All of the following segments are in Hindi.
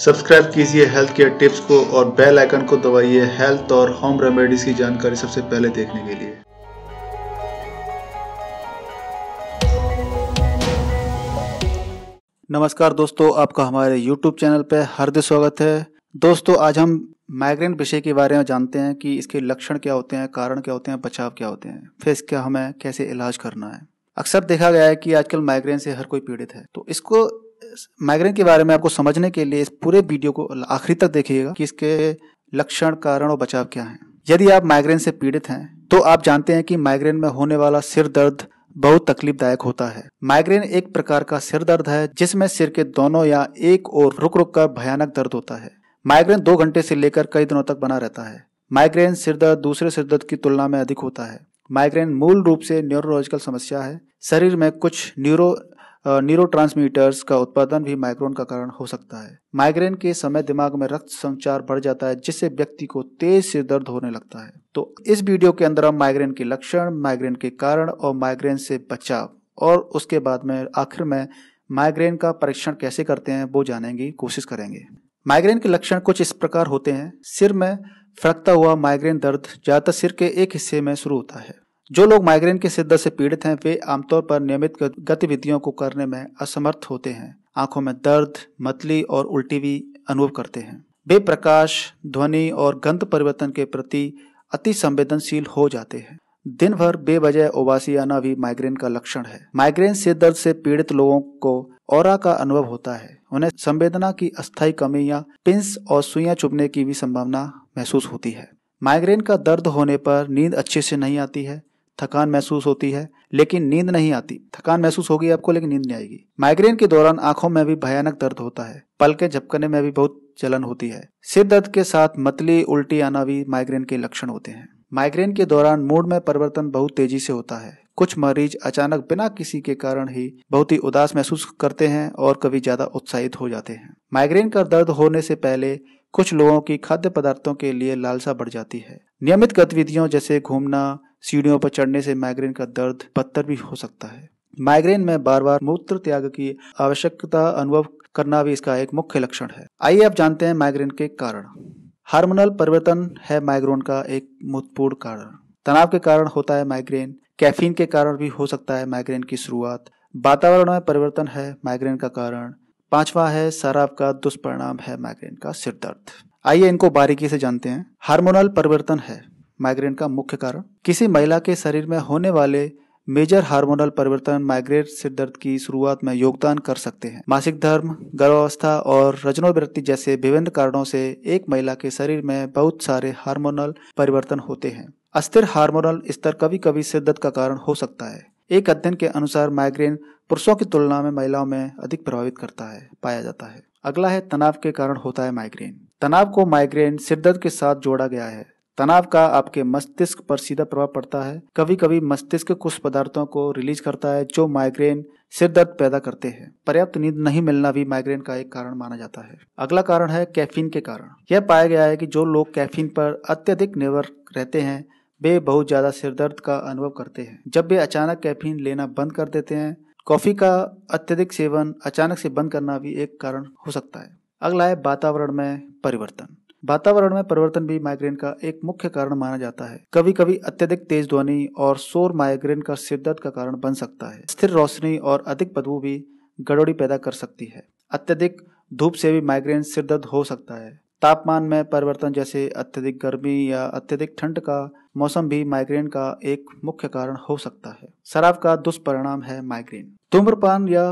सब्सक्राइब कीजिए हेल्थ केयर टिप्स को और बेल आइकन को दबाइए हेल्थ और होम रेमेडीज की जानकारी सबसे पहले देखने के लिए नमस्कार दोस्तों आपका हमारे YouTube चैनल पर हार्दिक स्वागत है दोस्तों आज हम माइग्रेन विषय के बारे में जानते हैं कि इसके लक्षण क्या होते हैं कारण क्या होते हैं बचाव क्या होते हैं फिर इसका हमें कैसे इलाज करना है अक्सर देखा गया है कि आजकल माइग्रेन से हर कोई पीड़ित है तो इसको माइग्रेन के बारे में आपको समझने के लिए इस पूरे वीडियो को आखिरी तक देखिएगा कि इसके लक्षण कारण और बचाव क्या हैं यदि आप माइग्रेन से पीड़ित हैं तो आप जानते हैं कि माइग्रेन में होने वाला सिर दर्द बहुत तकलीफदायक होता है माइग्रेन एक प्रकार का सिर दर्द है जिसमें सिर के दोनों या एक ओर रुक रुक कर भयानक दर्द होता है माइग्रेन दो घंटे से लेकर कई दिनों तक बना रहता है माइग्रेन सिर दर्द दूसरे सिर दर्द की तुलना में अधिक होता है माइग्रेन मूल रूप से न्यूरोलॉजिकल समस्या है शरीर में कुछ न्यूरो न्यूरो का उत्पादन भी माइग्रेन का कारण हो सकता है माइग्रेन के समय दिमाग में रक्त संचार बढ़ जाता है जिससे व्यक्ति को तेज सिर दर्द होने लगता है तो इस वीडियो के अंदर हम माइग्रेन के लक्षण माइग्रेन के कारण और माइग्रेन से बचाव और उसके बाद में आखिर में माइग्रेन का परीक्षण कैसे करते हैं वो जानेंगे कोशिश करेंगे माइग्रेन के लक्षण कुछ इस प्रकार होते हैं सिर में फड़कता हुआ माइग्रेन दर्द ज़्यादातर सिर के एक हिस्से में शुरू होता है जो लोग माइग्रेन की शिद्दत से पीड़ित हैं वे आमतौर पर नियमित गतिविधियों को करने में असमर्थ होते हैं आंखों में दर्द मतली और उल्टी भी अनुभव करते हैं वे प्रकाश ध्वनि और गंध परिवर्तन के प्रति अति संवेदनशील हो जाते हैं दिन भर बेवजह उबासी आना भी माइग्रेन का लक्षण है माइग्रेन से दर्द से पीड़ित लोगों को और का अनुभव होता है उन्हें संवेदना की अस्थायी कमी या पिंस और सुइयां चुभने की भी संभावना महसूस होती है माइग्रेन का दर्द होने पर नींद अच्छे से नहीं आती है थकान महसूस होती है लेकिन नींद नहीं आती थकान महसूस होगी आपको लेकिन नींद नहीं आएगी माइग्रेन के दौरान आंखों में भी भयानक दर्द होता है पल के झपकने में भी बहुत जलन होती है सिर दर्द के साथ मतली उल्टी आना भी माइग्रेन के लक्षण होते हैं माइग्रेन के दौरान मूड में परिवर्तन बहुत तेजी से होता है कुछ मरीज अचानक बिना किसी के कारण ही बहुत ही उदास महसूस करते हैं और कभी ज्यादा उत्साहित हो जाते हैं माइग्रेन का दर्द होने से पहले कुछ लोगों की खाद्य पदार्थों के लिए लालसा बढ़ जाती है नियमित गतिविधियों जैसे घूमना सीढ़ियों पर चढ़ने से माइग्रेन का दर्द बदतर भी हो सकता है माइग्रेन में बार बार मूत्र त्याग की आवश्यकता अनुभव करना भी इसका एक मुख्य लक्षण है आइए आप जानते हैं माइग्रेन के कारण हार्मोनल परिवर्तन है माइग्रेन का एक महत्वपूर्ण कारण तनाव के कारण होता है माइग्रेन कैफीन के कारण भी हो सकता है माइग्रेन की शुरुआत वातावरण में परिवर्तन है माइग्रेन का कारण पांचवा है शराब का दुष्परिणाम है माइग्रेन का सिर दर्द आइए इनको बारीकी से जानते हैं हार्मोनल परिवर्तन है माइग्रेन का मुख्य कारण किसी महिला के शरीर में होने वाले मेजर हार्मोनल परिवर्तन माइग्रेन सिर दर्द की शुरुआत में योगदान कर सकते हैं मासिक धर्म गर्भावस्था और रजनोवृत्ति जैसे विभिन्न कारणों से एक महिला के शरीर में बहुत सारे हार्मोनल परिवर्तन होते हैं अस्थिर हार्मोनल स्तर कभी कभी सिर दर्द का कारण हो सकता है एक अध्ययन के अनुसार माइग्रेन पुरुषों की तुलना में महिलाओं में अधिक प्रभावित करता है पाया जाता है अगला है तनाव के कारण होता है माइग्रेन तनाव को माइग्रेन सिरदर्द के साथ जोड़ा गया है तनाव का आपके मस्तिष्क पर सीधा प्रभाव पड़ता है कभी कभी मस्तिष्क कुछ पदार्थों को रिलीज करता है जो माइग्रेन सिरदर्द पैदा करते हैं पर्याप्त नींद नहीं मिलना भी माइग्रेन का एक कारण माना जाता है अगला कारण है कैफीन के कारण यह पाया गया है कि जो लोग कैफीन पर अत्यधिक निर्भर रहते हैं वे बहुत ज़्यादा सिरदर्द का अनुभव करते हैं जब वे अचानक कैफीन लेना बंद कर देते हैं कॉफ़ी का अत्यधिक सेवन अचानक से बंद करना भी एक कारण हो सकता है अगला है वातावरण में परिवर्तन वातावरण में परिवर्तन भी माइग्रेन का एक मुख्य कारण माना जाता है कभी कभी अत्यधिक तेज ध्वनि और शोर माइग्रेन का सिरदर्द का कारण बन सकता है स्थिर रोशनी और अधिक बदबू भी गड़बड़ी पैदा कर सकती है अत्यधिक धूप से भी माइग्रेन सिरदर्द हो सकता है तापमान में परिवर्तन जैसे अत्यधिक गर्मी या अत्यधिक ठंड का मौसम भी माइग्रेन का एक मुख्य कारण हो सकता है शराब का दुष्परिणाम है माइग्रेन धूम्रपान या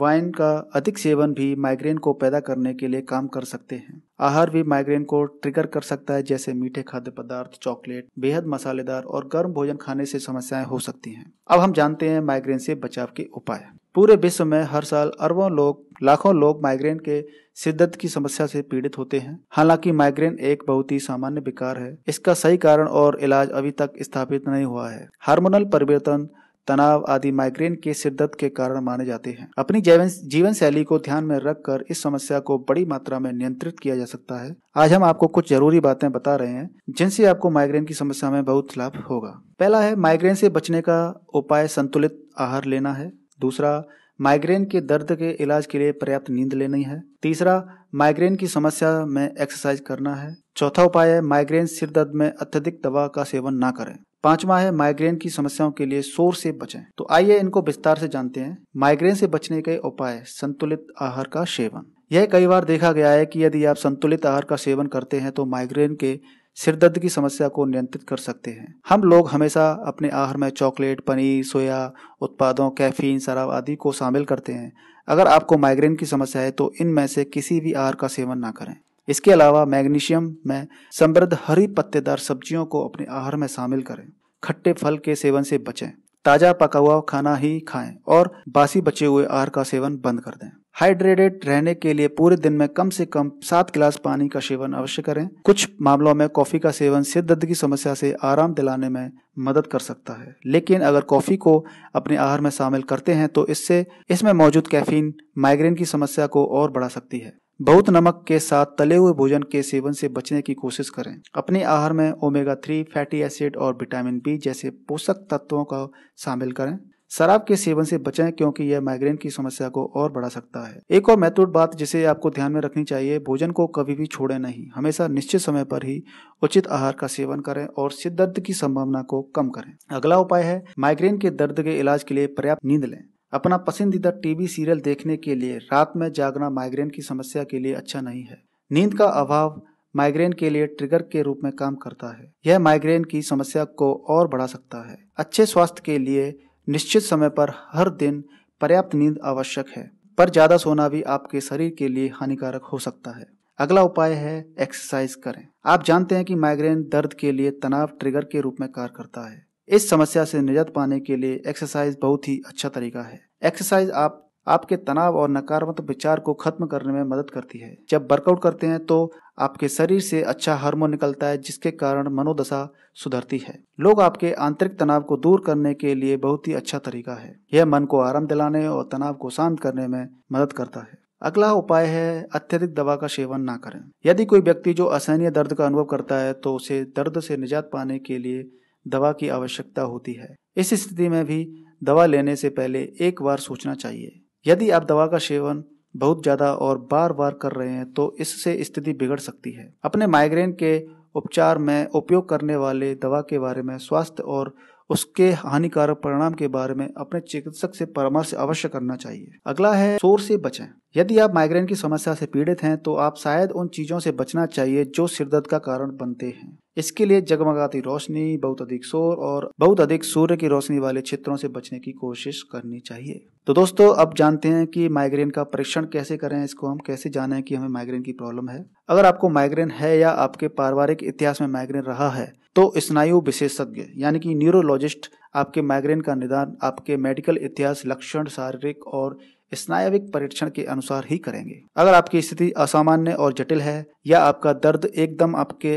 वाइन का अधिक सेवन भी माइग्रेन को पैदा करने के लिए काम कर सकते हैं आहार भी माइग्रेन को ट्रिगर कर सकता है जैसे मीठे खाद्य पदार्थ चॉकलेट बेहद मसालेदार और गर्म भोजन खाने से समस्याएं हो सकती हैं अब हम जानते हैं माइग्रेन से बचाव के उपाय पूरे विश्व में हर साल अरबों लोग लाखों लोग माइग्रेन के शिद्दत की समस्या से पीड़ित होते हैं हालांकि माइग्रेन एक बहुत ही सामान्य विकार है इसका सही कारण और इलाज अभी तक स्थापित नहीं हुआ है हार्मोनल परिवर्तन तनाव आदि माइग्रेन के सिरदर्द के कारण माने जाते हैं अपनी जीवन शैली को ध्यान में रखकर इस समस्या को बड़ी मात्रा में नियंत्रित किया जा सकता है आज हम आपको कुछ जरूरी बातें बता रहे हैं जिनसे आपको माइग्रेन की समस्या में बहुत लाभ होगा पहला है माइग्रेन से बचने का उपाय संतुलित आहार लेना है दूसरा माइग्रेन के दर्द के इलाज के लिए पर्याप्त नींद लेनी है तीसरा माइग्रेन की समस्या में एक्सरसाइज करना है चौथा उपाय है माइग्रेन सिर दर्द में अत्यधिक दवा का सेवन ना करें पांचवा है माइग्रेन की समस्याओं के लिए शोर से बचें तो आइए इनको विस्तार से जानते हैं माइग्रेन से बचने के उपाय संतुलित आहार का सेवन यह कई बार देखा गया है कि यदि आप संतुलित आहार का सेवन करते हैं तो माइग्रेन के सिरदर्द की समस्या को नियंत्रित कर सकते हैं हम लोग हमेशा अपने आहार में चॉकलेट पनीर सोया उत्पादों कैफीन शराब आदि को शामिल करते हैं अगर आपको माइग्रेन की समस्या है तो इनमें से किसी भी आहार का सेवन ना करें इसके अलावा मैग्नीशियम में समृद्ध हरी पत्तेदार सब्जियों को अपने आहार में शामिल करें खट्टे फल के सेवन से बचें ताजा पका हुआ खाना ही खाएं और बासी बचे हुए आहार का सेवन बंद कर दें हाइड्रेटेड रहने के लिए पूरे दिन में कम से कम सात गिलास पानी का सेवन अवश्य करें कुछ मामलों में कॉफी का सेवन सिर दर्द की समस्या से आराम दिलाने में मदद कर सकता है लेकिन अगर कॉफी को अपने आहार में शामिल करते हैं तो इससे इसमें मौजूद कैफीन माइग्रेन की समस्या को और बढ़ा सकती है बहुत नमक के साथ तले हुए भोजन के सेवन से बचने की कोशिश करें अपने आहार में ओमेगा थ्री फैटी एसिड और विटामिन बी जैसे पोषक तत्वों का शामिल करें शराब के सेवन से बचें क्योंकि यह माइग्रेन की समस्या को और बढ़ा सकता है एक और महत्वपूर्ण बात जिसे आपको ध्यान में रखनी चाहिए भोजन को कभी भी छोड़े नहीं हमेशा निश्चित समय पर ही उचित आहार का सेवन करें और सिर दर्द की संभावना को कम करें अगला उपाय है माइग्रेन के दर्द के इलाज के लिए पर्याप्त नींद लें अपना पसंदीदा टीवी सीरियल देखने के लिए रात में जागना माइग्रेन की समस्या के लिए अच्छा नहीं है नींद का अभाव माइग्रेन के लिए ट्रिगर के रूप में काम करता है यह माइग्रेन की समस्या को और बढ़ा सकता है अच्छे स्वास्थ्य के लिए निश्चित समय पर हर दिन पर्याप्त नींद आवश्यक है पर ज़्यादा सोना भी आपके शरीर के लिए हानिकारक हो सकता है अगला उपाय है एक्सरसाइज करें आप जानते हैं कि माइग्रेन दर्द के लिए तनाव ट्रिगर के रूप में कार्य करता है इस समस्या से निजात पाने के लिए एक्सरसाइज बहुत ही अच्छा तरीका है एक्सरसाइज आप आपके तनाव और नकारात्मक विचार को खत्म करने में मदद करती है जब वर्कआउट करते हैं तो आपके शरीर से अच्छा हार्मोन निकलता है जिसके कारण मनोदशा सुधरती है लोग आपके आंतरिक तनाव को दूर करने के लिए बहुत ही अच्छा तरीका है यह मन को आराम दिलाने और तनाव को शांत करने में मदद करता है अगला उपाय है अत्यधिक दवा का सेवन ना करें यदि कोई व्यक्ति जो असहनीय दर्द का अनुभव करता है तो उसे दर्द से निजात पाने के लिए दवा की आवश्यकता होती है इस स्थिति में भी दवा लेने से पहले एक बार सोचना चाहिए यदि आप दवा का सेवन बहुत ज़्यादा और बार बार कर रहे हैं तो इससे स्थिति बिगड़ सकती है अपने माइग्रेन के उपचार में उपयोग करने वाले दवा के बारे में स्वास्थ्य और उसके हानिकारक परिणाम के बारे में अपने चिकित्सक से परामर्श अवश्य करना चाहिए अगला है शोर से बचें यदि आप माइग्रेन की समस्या से पीड़ित हैं तो आप शायद उन चीज़ों से बचना चाहिए जो सिरदर्द का कारण बनते हैं इसके लिए जगमगाती रोशनी बहुत अधिक शोर और बहुत अधिक सूर्य की रोशनी वाले क्षेत्रों से बचने की कोशिश करनी चाहिए तो दोस्तों अब जानते हैं कि माइग्रेन का परीक्षण कैसे करें इसको हम कैसे जाने कि हमें माइग्रेन की प्रॉब्लम है अगर आपको माइग्रेन है या आपके पारिवारिक इतिहास में माइग्रेन रहा है तो स्नायु विशेषज्ञ यानी कि न्यूरोलॉजिस्ट आपके माइग्रेन का निदान आपके मेडिकल इतिहास लक्षण शारीरिक और स्नायविक परीक्षण के अनुसार ही करेंगे अगर आपकी स्थिति असामान्य और जटिल है या आपका दर्द एकदम आपके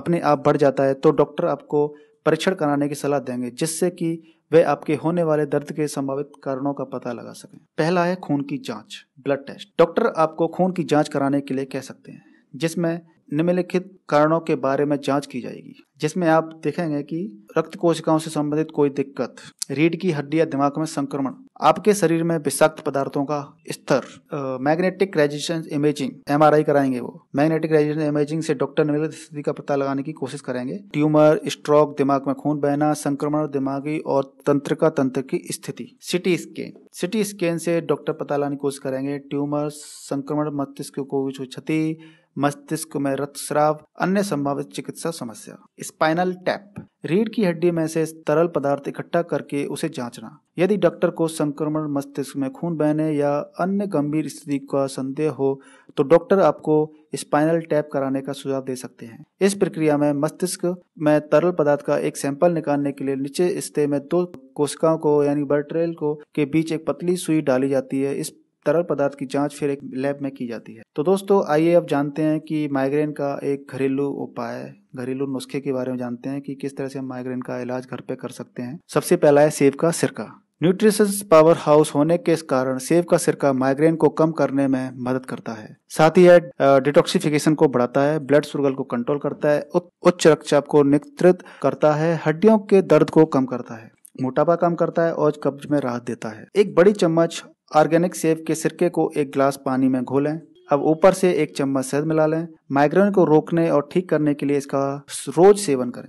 अपने आप बढ़ जाता है तो डॉक्टर आपको परीक्षण कराने की सलाह देंगे जिससे कि वे आपके होने वाले दर्द के संभावित कारणों का पता लगा सकें पहला है खून की जांच ब्लड टेस्ट डॉक्टर आपको खून की जांच कराने के लिए कह सकते हैं जिसमें निम्नलिखित कारणों के बारे में जांच की जाएगी जिसमें आप देखेंगे कि रक्त कोशिकाओं से संबंधित कोई दिक्कत रीढ़ की हड्डी या दिमाग में संक्रमण आपके शरीर में विषाक्त पदार्थों का स्तर मैग्नेटिक रेजिस्टेंस इमेजिंग एम कराएंगे वो मैग्नेटिक रेजिस्टेंस इमेजिंग से डॉक्टर निम्नलिखित स्थिति का पता लगाने की कोशिश करेंगे ट्यूमर स्ट्रोक दिमाग में खून बहना संक्रमण दिमागी और तंत्रिका तंत्र की स्थिति सिटी स्कैन सिटी स्कैन से डॉक्टर पता लगाने की कोशिश करेंगे ट्यूमर संक्रमण मस्तिष्क को क्षति मस्तिष्क में रक्तस्राव अन्य संभावित चिकित्सा समस्या स्पाइनल टैप रीढ़ की हड्डी में से तरल पदार्थ इकट्ठा करके उसे जांचना यदि डॉक्टर को संक्रमण मस्तिष्क में खून बहने या अन्य गंभीर स्थिति का संदेह हो तो डॉक्टर आपको स्पाइनल टैप कराने का सुझाव दे सकते हैं इस प्रक्रिया में मस्तिष्क में तरल पदार्थ का एक सैंपल निकालने के लिए नीचे स्ते में दो कोशिकाओं को यानी बर्ट्रेल को के बीच एक पतली सुई डाली जाती है इस तरल पदार्थ की जांच फिर एक लैब में की जाती है तो दोस्तों आइए अब जानते हैं कि माइग्रेन का एक घरेलू उपाय घरेलू नुस्खे के बारे में जानते हैं कि किस तरह से हम माइग्रेन का इलाज घर पे कर सकते हैं सबसे पहला है सेब का सिरका न्यूट्रिश पावर हाउस होने के कारण सेब का सिरका माइग्रेन को कम करने में मदद करता है साथ ही यह डिटॉक्सिफिकेशन को बढ़ाता है ब्लड शुगर को कंट्रोल करता है उच्च रक्तचाप को नियंत्रित करता है हड्डियों के दर्द को कम करता है मोटापा कम करता है और कब्ज में राहत देता है एक बड़ी चम्मच ऑर्गेनिक सेब के सिरके को एक गिलास पानी में घोलें अब ऊपर से एक चम्मच शहद मिला लें माइग्रेन को रोकने और ठीक करने के लिए इसका रोज सेवन करें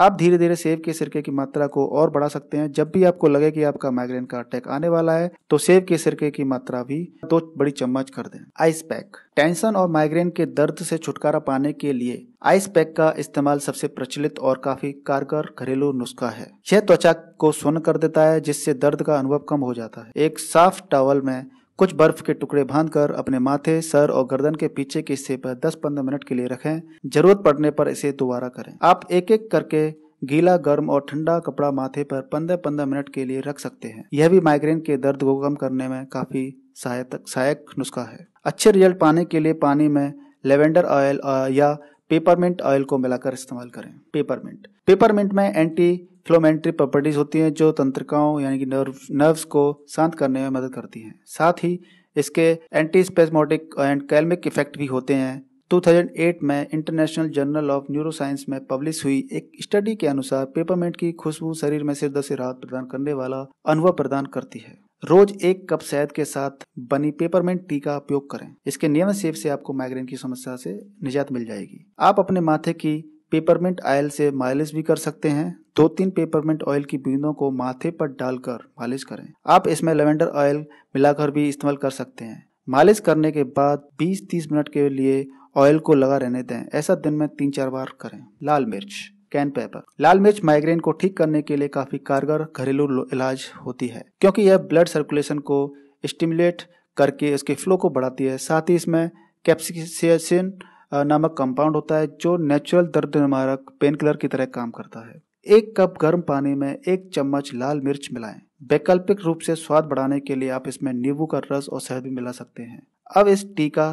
आप धीरे धीरे सेब के सिरके की मात्रा को और बढ़ा सकते हैं जब भी आपको लगे कि आपका माइग्रेन का अटैक आने वाला है तो सेब के सिरके की मात्रा भी दो बड़ी चम्मच कर दें आइस पैक टेंशन और माइग्रेन के दर्द से छुटकारा पाने के लिए आइस पैक का इस्तेमाल सबसे प्रचलित और काफी कारगर घरेलू नुस्खा है यह त्वचा को सुन कर देता है जिससे दर्द का अनुभव कम हो जाता है एक साफ टॉवल में कुछ बर्फ के टुकड़े बांधकर अपने माथे सर और गर्दन के पीछे के हिस्से पर 10-15 मिनट के लिए रखें जरूरत पड़ने पर इसे दोबारा करें आप एक एक करके गीला गर्म और ठंडा कपड़ा माथे पर 15-15 मिनट के लिए रख सकते हैं यह भी माइग्रेन के दर्द को कम करने में काफी सहायक सहायक नुस्खा है अच्छे रिजल्ट पाने के लिए पानी में लेवेंडर ऑयल या पेपरमिंट ऑयल को मिलाकर इस्तेमाल करें पेपरमिंट पेपरमिंट में एंटी फ्लोमेंट्री प्रॉपर्टीज होती हैं जो तंत्रिकाओं यानी कि नर्व नर्व्स को शांत करने में मदद करती हैं साथ ही इसके anti spasmodic and calmic effect भी होते हैं 2008 में इंटरनेशनल जर्नल ऑफ न्यूरोसाइंस में पब्लिश हुई एक स्टडी के अनुसार पेपरमेंट की खुशबू शरीर में सिरदर्द से राहत प्रदान करने वाला अनुभव प्रदान करती है रोज एक कप शहद के साथ बनी पेपरमेंट टी का उपयोग करें इसके नियमित सेव से आपको माइग्रेन की समस्या से निजात मिल जाएगी आप अपने माथे की पेपरमेंट आयल से मालिश भी कर सकते हैं दो तीन पेपरमेंट ऑयल की बूंदों को माथे पर डालकर मालिश करें आप इसमें लेवेंडर ऑयल मिलाकर भी इस्तेमाल कर सकते हैं मालिश करने के बाद 20-30 मिनट के लिए ऑयल को लगा रहने दें ऐसा दिन में तीन चार बार करें लाल मिर्च कैन पेपर लाल मिर्च माइग्रेन को ठीक करने के लिए काफी कारगर घरेलू इलाज होती है क्योंकि यह ब्लड सर्कुलेशन को स्टिमुलेट करके इसके फ्लो को बढ़ाती है साथ ही इसमें कैप्सिकेशन नामक कंपाउंड होता है जो नेचुरल दर्द निवारक पेन किलर की तरह काम करता है एक कप गर्म पानी में एक चम्मच लाल मिर्च मिलाएं वैकल्पिक रूप से स्वाद बढ़ाने के लिए आप इसमें नींबू का रस और शहद भी मिला सकते हैं अब इस टी का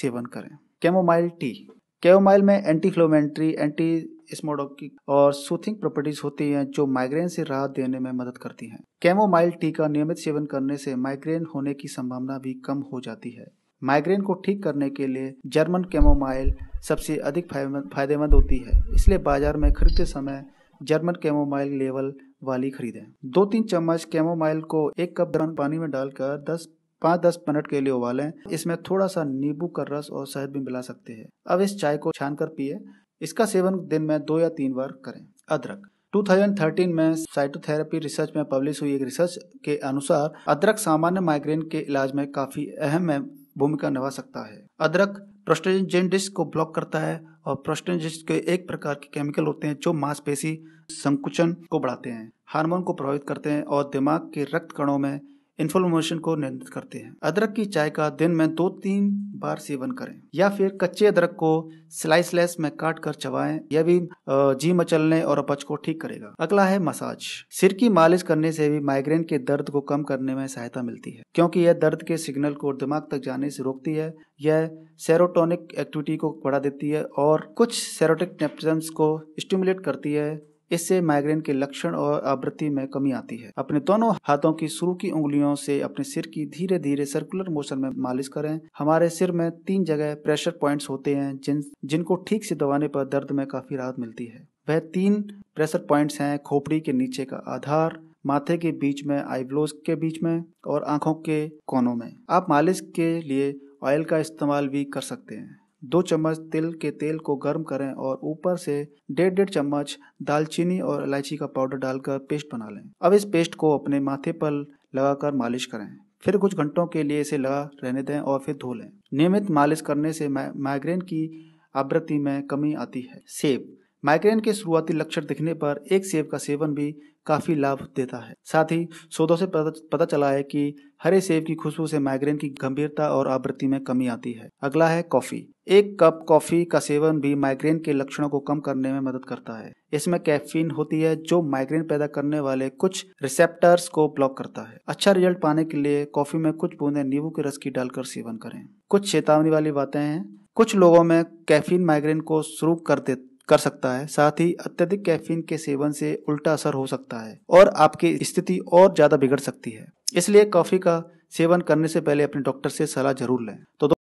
सेवन करें कैमोमाइल टी कैमोमाइल में एंटी फ्लोमेंट्री एंटी स्मोडोकी और सूथिंग प्रॉपर्टीज होती हैं जो माइग्रेन से राहत देने में मदद करती हैं कैमोमाइल टी का नियमित सेवन करने से माइग्रेन होने की संभावना भी कम हो जाती है माइग्रेन को ठीक करने के लिए जर्मन कैमोमाइल सबसे अधिक फायदेमंद होती है इसलिए बाजार में खरीदते समय जर्मन कैमोमाइल लेवल वाली खरीदें दो तीन चम्मच कैमोमाइल को एक कप गर्म पानी में डालकर दस पाँच दस मिनट के लिए उबालें इसमें थोड़ा सा नींबू का रस और शहद भी मिला सकते हैं अब इस चाय को छान कर पिए इसका सेवन दिन में दो या तीन बार करें अदरक 2013 में साइटोथेरेपी रिसर्च में पब्लिश हुई एक रिसर्च के अनुसार अदरक सामान्य माइग्रेन के इलाज में काफ़ी अहम भूमिका निभा सकता है अदरक प्रोस्टेजेंडिस को ब्लॉक करता है और प्रोस्टेजेंडिस के एक प्रकार के केमिकल होते हैं जो मांसपेशी संकुचन को बढ़ाते हैं हार्मोन को प्रभावित करते हैं और दिमाग के रक्त कणों में इन्फ्लोमेशन को नियंत्रित करते हैं अदरक की चाय का दिन में दो तीन बार सेवन करें या फिर कच्चे अदरक को स्लाइसलेस में काट कर चबाएं यह भी जी मचलने और अपच को ठीक करेगा अगला है मसाज सिर की मालिश करने से भी माइग्रेन के दर्द को कम करने में सहायता मिलती है क्योंकि यह दर्द के सिग्नल को दिमाग तक जाने से रोकती है यह सेरोटोनिक एक्टिविटी को बढ़ा देती है और कुछ सेरोटिक को स्टिमुलेट करती है इससे माइग्रेन के लक्षण और आवृत्ति में कमी आती है अपने दोनों हाथों की शुरू की उंगलियों से अपने सिर की धीरे धीरे सर्कुलर मोशन में मालिश करें हमारे सिर में तीन जगह प्रेशर पॉइंट्स होते हैं जिन जिनको ठीक से दबाने पर दर्द में काफी राहत मिलती है वह तीन प्रेशर पॉइंट्स हैं खोपड़ी के नीचे का आधार माथे के बीच में आईब्रोज के बीच में और आंखों के कोनों में आप मालिश के लिए ऑयल का इस्तेमाल भी कर सकते हैं दो चम्मच तिल के तेल को गर्म करें और ऊपर से डेढ़ डेढ़ चम्मच दालचीनी और इलायची का पाउडर डालकर पेस्ट बना लें अब इस पेस्ट को अपने माथे पर लगाकर मालिश करें फिर कुछ घंटों के लिए इसे लगा रहने दें और फिर धो लें नियमित मालिश करने से माइग्रेन की आवृत्ति में कमी आती है सेब माइग्रेन के शुरुआती लक्षण दिखने पर एक सेब का सेवन भी काफ़ी लाभ देता है साथ ही शोधों से पता चला है कि हरे सेब की खुशबू से माइग्रेन की गंभीरता और आवृत्ति में कमी आती है अगला है कॉफी एक कप कॉफी का सेवन भी माइग्रेन के लक्षणों को कम करने में मदद करता है इसमें कैफीन होती है जो माइग्रेन पैदा करने वाले कुछ रिसेप्टर्स को ब्लॉक करता है अच्छा रिजल्ट पाने के लिए कॉफी में कुछ बूंदे नींबू के रस की डालकर सेवन करें कुछ चेतावनी वाली बातें हैं कुछ लोगों में कैफीन माइग्रेन को शुरू कर देते कर सकता है साथ ही अत्यधिक कैफीन के सेवन से उल्टा असर हो सकता है और आपकी स्थिति और ज्यादा बिगड़ सकती है इसलिए कॉफी का सेवन करने से पहले अपने डॉक्टर से सलाह जरूर लें तो